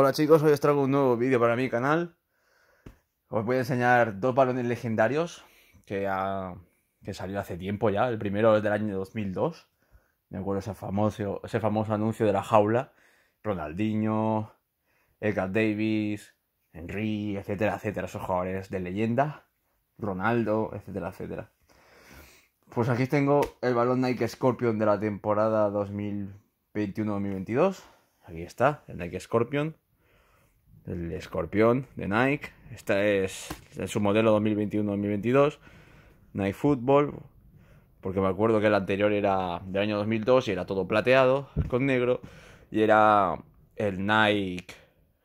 Hola chicos, hoy os traigo un nuevo vídeo para mi canal. Os voy a enseñar dos balones legendarios que, ha, salió hace tiempo ya. El primero es del año 2002. Me acuerdo ese famoso, ese famoso anuncio de la jaula. Ronaldinho, Edgar Davis, Henry, etcétera, etcétera. Esos jugadores de leyenda. Ronaldo, etcétera, etcétera. Pues aquí tengo el balón Nike Scorpion de la temporada 2021-2022. Aquí está, el Nike Scorpion el escorpión de Nike. Este es, su modelo 2021-2022, Nike Football, porque me acuerdo que el anterior era del año 2002 y era todo plateado con negro y era el Nike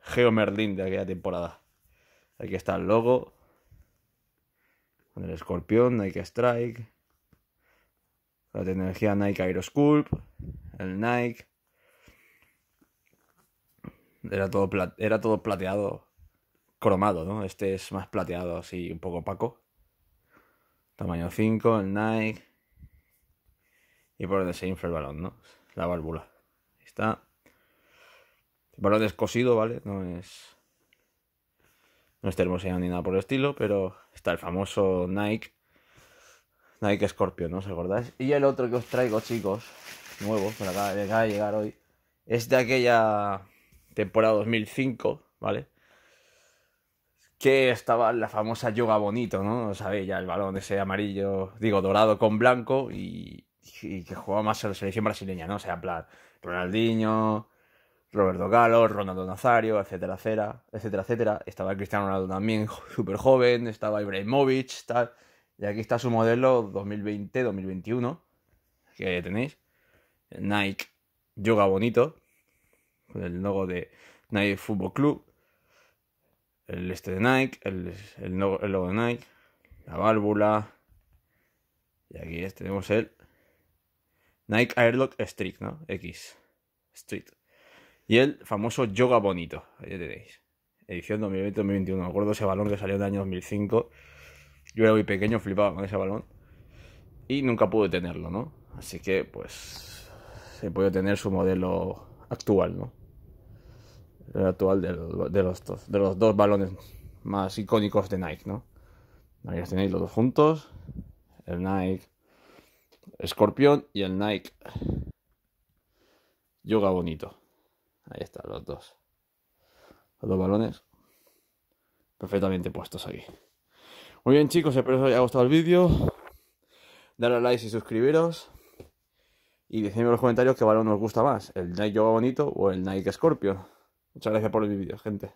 Geo Merlin de aquella temporada. Aquí está el logo con el escorpión, Nike Strike, la tecnología Nike Aerosculpt, el Nike era todo, era todo plateado, cromado, ¿no? Este es más plateado, así un poco opaco. Tamaño 5, el Nike. Y por donde se infla el balón, ¿no? La válvula. Ahí está. El balón descosido, ¿vale? No es. No es termoseado ni nada por el estilo, pero está el famoso Nike. Nike Scorpio, ¿no os acordáis? Y el otro que os traigo, chicos, nuevo, que acaba de llegar hoy, es de aquella temporada 2005, ¿vale? Que estaba la famosa yoga bonito, ¿no? Sabéis, ya el balón ese amarillo, digo, dorado con blanco y, que jugaba más en la selección brasileña, ¿no? O sea, en plan, Ronaldinho, Roberto Galo, Ronaldo Nazario, etcétera, etcétera, etcétera, etcétera. Estaba Cristiano Ronaldo también, súper joven, estaba Ibrahimovic, tal. Y aquí está su modelo 2020-2021, que tenéis. Nike, yoga bonito, el logo de Nike Football Club, el este de Nike, el, el, logo, de Nike, la válvula, y aquí tenemos el Nike Airlock Street, ¿no? X Street. Y el famoso Yoga Bonito, ahí tenéis. Edición 2020-2021. Me acuerdo ese balón que salió en el año 2005. Yo era muy pequeño, flipaba con ese balón. Y nunca pude tenerlo, ¿no? Así que, pues, se puede tener su modelo actual, ¿no? El actual de los, de los, dos, de los dos balones más icónicos de Nike, ¿no? tenéis los dos juntos. El Nike Escorpión y el Nike Yoga Bonito. Ahí están los dos. Los dos balones. Perfectamente puestos aquí. Muy bien chicos, espero que os haya gustado el vídeo. Darle a like y suscribiros. Y decidme en los comentarios qué balón os gusta más, el Nike Yoga Bonito o el Nike Scorpio. Muchas gracias por el vídeo, gente.